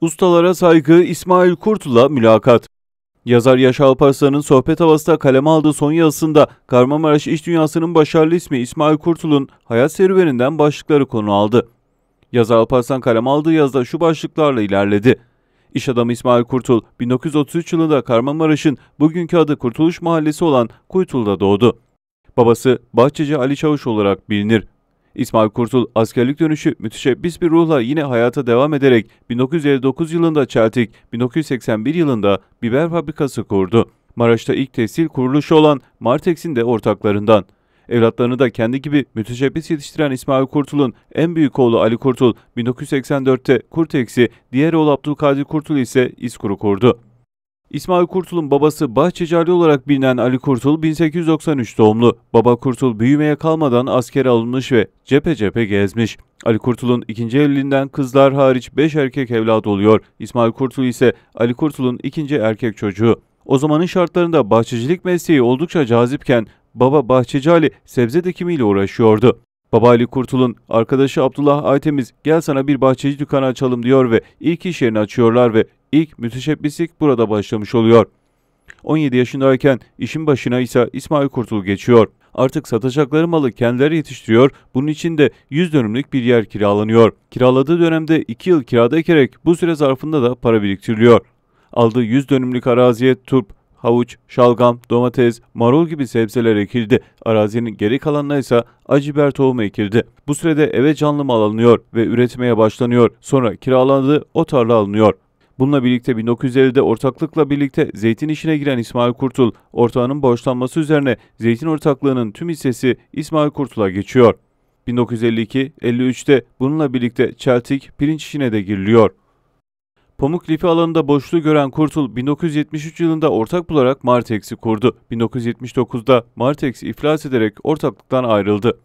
Ustalara saygı İsmail Kurt'la mülakat. Yazar Yaşar Alparslan'ın sohbet havasında kaleme aldığı son yazısında Kahramanmaraş İş Dünyası'nın başarılı ismi İsmail Kurtul'un hayat serüveninden başlıkları konu aldı. Yazar Alparslan kaleme aldığı yazıda şu başlıklarla ilerledi. İş adamı İsmail Kurtul 1933 yılında Kahramanmaraş'ın bugünkü adı Kurtuluş Mahallesi olan Kuytul'da doğdu. Babası Bahçeci Ali Çavuş olarak bilinir. İsmail Kurtul askerlik dönüşü müteşebbis bir ruhla yine hayata devam ederek 1959 yılında Çeltik, 1981 yılında biber fabrikası kurdu. Maraş'ta ilk tekstil kuruluşu olan Martex'in de ortaklarından. Evlatlarını da kendi gibi müteşebbis yetiştiren İsmail Kurtul'un en büyük oğlu Ali Kurtul 1984'te Kurtex'i, diğer oğlu Abdülkadir Kurtul ise İSKUR'u kurdu. İsmail Kurtul'un babası Bahçecali olarak bilinen Ali Kurtul 1893 doğumlu. Baba Kurtul büyümeye kalmadan askere alınmış ve cephe cephe gezmiş. Ali Kurtul'un ikinci evliliğinden kızlar hariç 5 erkek evladı oluyor. İsmail Kurtul ise Ali Kurtul'un ikinci erkek çocuğu. O zamanın şartlarında bahçecilik mesleği oldukça cazipken baba Bahçecali sebze dikimiyle uğraşıyordu. Baba Ali Kurtul'un arkadaşı Abdullah Aytemiz gel sana bir bahçeci dükkanı açalım diyor ve ilk iş yerini açıyorlar ve ilk müteşebbislik burada başlamış oluyor. 17 yaşındayken işin başına ise İsmail Kurtul geçiyor. Artık satacakları malı kendileri yetiştiriyor. Bunun için de 100 dönümlük bir yer kiralanıyor. Kiraladığı dönemde 2 yıl kirada ekerek bu süre zarfında da para biriktiriliyor. Aldığı 100 dönümlük araziye turp, havuç, şalgam, domates, marul gibi sebzeler ekildi. Arazinin geri kalanına ise aciber tohumu ekildi. Bu sürede eve canlı mal alınıyor ve üretmeye başlanıyor. Sonra kiralandığı o tarla alınıyor. Bununla birlikte 1950'de ortaklıkla birlikte zeytin işine giren İsmail Kurtul, ortağının borçlanması üzerine zeytin ortaklığının tüm hissesi İsmail Kurtul'a geçiyor. 1952-53'te bununla birlikte çeltik pirinç işine de giriliyor. Pamuk lifi alanında boşluğu gören Kurtul 1973 yılında ortak bularak Martex'i kurdu. 1979'da Martex iflas ederek ortaklıktan ayrıldı.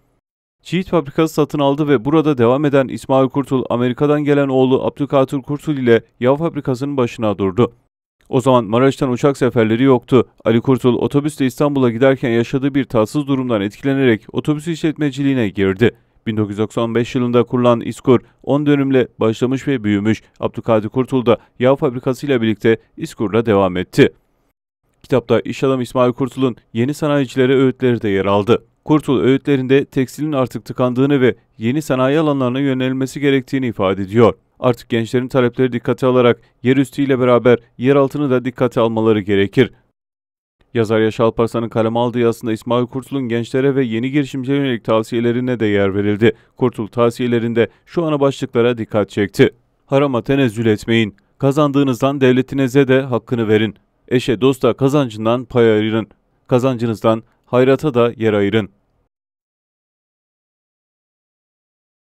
Çiğit fabrikası satın aldı ve burada devam eden İsmail Kurtul, Amerika'dan gelen oğlu Abdülkadir Kurtul ile yağ fabrikasının başına durdu. O zaman Maraş'tan uçak seferleri yoktu. Ali Kurtul otobüsle İstanbul'a giderken yaşadığı bir tatsız durumdan etkilenerek otobüs işletmeciliğine girdi. 1995 yılında kurulan İskur 10 dönümle başlamış ve büyümüş. Abdülkadir Kurtul da yağ fabrikasıyla birlikte İskur'la devam etti. Kitapta iş adamı İsmail Kurtul'un yeni sanayicilere öğütleri de yer aldı. Kurtul öğütlerinde tekstilin artık tıkandığını ve yeni sanayi alanlarına yönelmesi gerektiğini ifade ediyor. Artık gençlerin talepleri dikkate alarak yer üstüyle beraber yer altını da dikkate almaları gerekir. Yazar Yaşal Parsa'nın kaleme aldığı yazısında İsmail Kurtul'un gençlere ve yeni girişimcilere yönelik tavsiyelerine de yer verildi. Kurtul tavsiyelerinde şu ana başlıklara dikkat çekti. Harama tenezzül etmeyin. Kazandığınızdan devletinize de hakkını verin. Eşe dosta kazancından pay ayırın. Kazancınızdan hayrata da yer ayırın.